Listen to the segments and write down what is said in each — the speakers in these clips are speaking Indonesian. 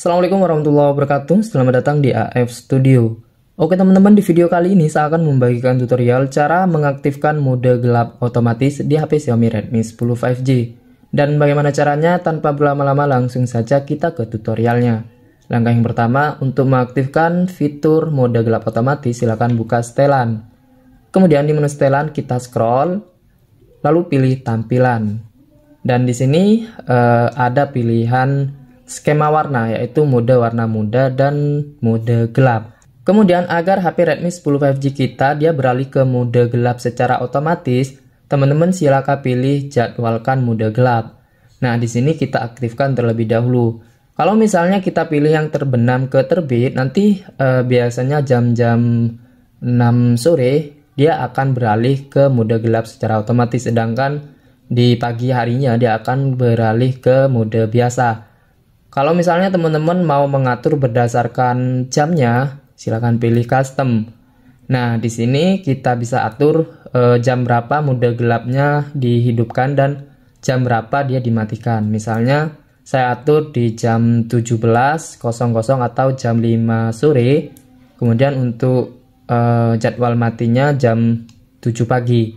Assalamualaikum warahmatullahi wabarakatuh, selamat datang di AF Studio. Oke teman-teman, di video kali ini saya akan membagikan tutorial cara mengaktifkan mode gelap otomatis di HP Xiaomi Redmi 10 5G. Dan bagaimana caranya, tanpa berlama-lama langsung saja kita ke tutorialnya. Langkah yang pertama, untuk mengaktifkan fitur mode gelap otomatis, silahkan buka setelan. Kemudian di menu setelan kita scroll, lalu pilih tampilan. Dan di sini eh, ada pilihan skema warna yaitu mode warna muda dan mode gelap. Kemudian agar HP Redmi 10 5G kita dia beralih ke mode gelap secara otomatis, teman-teman silakan pilih jadwalkan mode gelap. Nah, di sini kita aktifkan terlebih dahulu. Kalau misalnya kita pilih yang terbenam ke terbit, nanti eh, biasanya jam-jam 6 sore dia akan beralih ke mode gelap secara otomatis sedangkan di pagi harinya dia akan beralih ke mode biasa. Kalau misalnya teman-teman mau mengatur berdasarkan jamnya, silakan pilih custom. Nah, di sini kita bisa atur eh, jam berapa mode gelapnya dihidupkan dan jam berapa dia dimatikan. Misalnya, saya atur di jam 17.00 atau jam 5 sore. Kemudian untuk eh, jadwal matinya jam 7 pagi.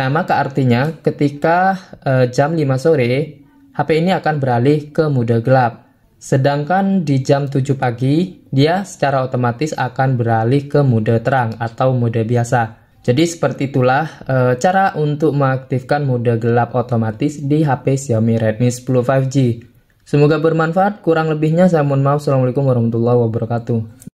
Nah, maka artinya ketika eh, jam 5 sore, HP ini akan beralih ke mode gelap. Sedangkan di jam 7 pagi, dia secara otomatis akan beralih ke mode terang atau mode biasa. Jadi seperti itulah e, cara untuk mengaktifkan mode gelap otomatis di HP Xiaomi Redmi 10 5G. Semoga bermanfaat, kurang lebihnya saya mohon maaf. Assalamualaikum warahmatullahi wabarakatuh.